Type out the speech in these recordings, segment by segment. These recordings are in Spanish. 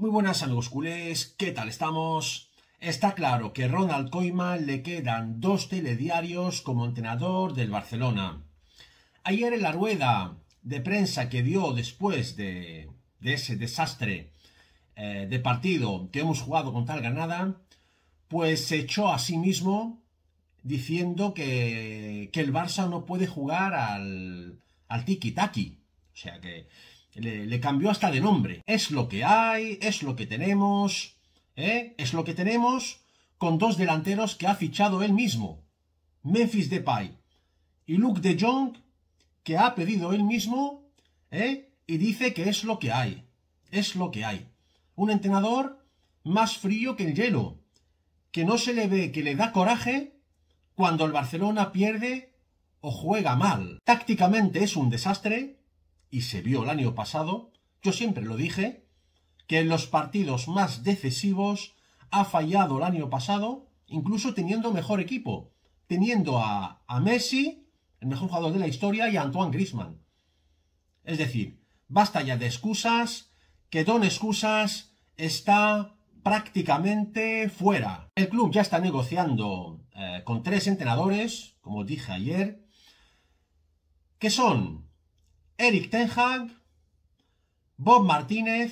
Muy buenas amigos culés, ¿qué tal estamos? Está claro que Ronald Koeman le quedan dos telediarios como entrenador del Barcelona. Ayer en la rueda de prensa que dio después de, ese desastre eh, de partido que hemos jugado con tal ganada, pues se echó a sí mismo diciendo que, el Barça no puede jugar al, al tiki-taki. O sea que le, cambió hasta de nombre. Es lo que hay, es lo que tenemos. ¿eh? Es lo que tenemos con dos delanteros que ha fichado él mismo. Memphis Depay y Luke de Jong, que ha pedido él mismo, ¿eh? y dice que es lo que hay. Es lo que hay. Un entrenador más frío que el hielo, que no se le ve, que le da coraje cuando el Barcelona pierde o juega mal. Tácticamente es un desastre, y se vio el año pasado, yo siempre lo dije, que en los partidos más decisivos ha fallado el año pasado, incluso teniendo mejor equipo, teniendo a, a Messi, el mejor jugador de la historia, y a Antoine Grisman. Es decir, basta ya de excusas, que Don Excusas está prácticamente fuera. El club ya está negociando eh, con tres entrenadores, como dije ayer, que son Eric Ten Hag, Bob Martínez,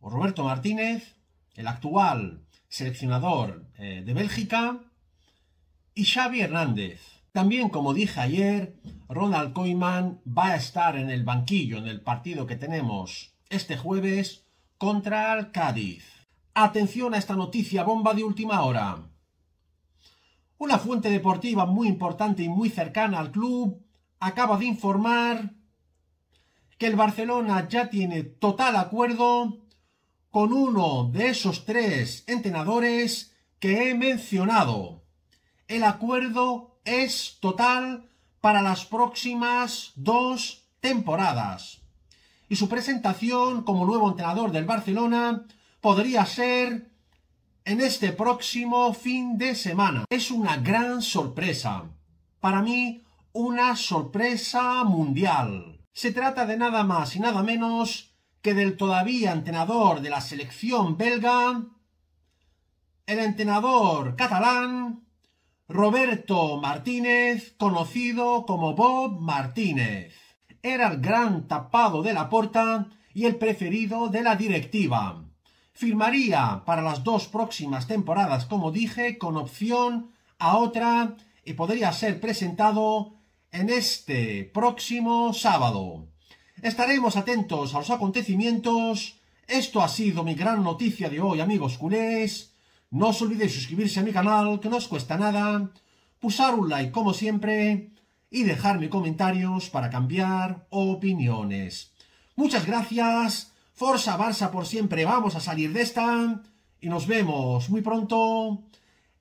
o Roberto Martínez, el actual seleccionador eh, de Bélgica, y Xavi Hernández. También, como dije ayer, Ronald Koeman va a estar en el banquillo en el partido que tenemos este jueves contra el Cádiz. Atención a esta noticia bomba de última hora. Una fuente deportiva muy importante y muy cercana al club acaba de informar que el Barcelona ya tiene total acuerdo con uno de esos tres entrenadores que he mencionado. El acuerdo es total para las próximas dos temporadas. Y su presentación como nuevo entrenador del Barcelona podría ser en este próximo fin de semana. Es una gran sorpresa. Para mí, una sorpresa mundial. Se trata de nada más y nada menos que del todavía entrenador de la selección belga, el entrenador catalán Roberto Martínez, conocido como Bob Martínez. Era el gran tapado de la puerta y el preferido de la directiva. Firmaría para las dos próximas temporadas, como dije, con opción a otra y podría ser presentado en este próximo sábado. Estaremos atentos a los acontecimientos. Esto ha sido mi gran noticia de hoy, amigos culés. No os olvidéis suscribirse a mi canal, que no os cuesta nada. Pusar un like como siempre. Y dejarme comentarios para cambiar opiniones. Muchas gracias. Forza Barça por siempre. Vamos a salir de esta. Y nos vemos muy pronto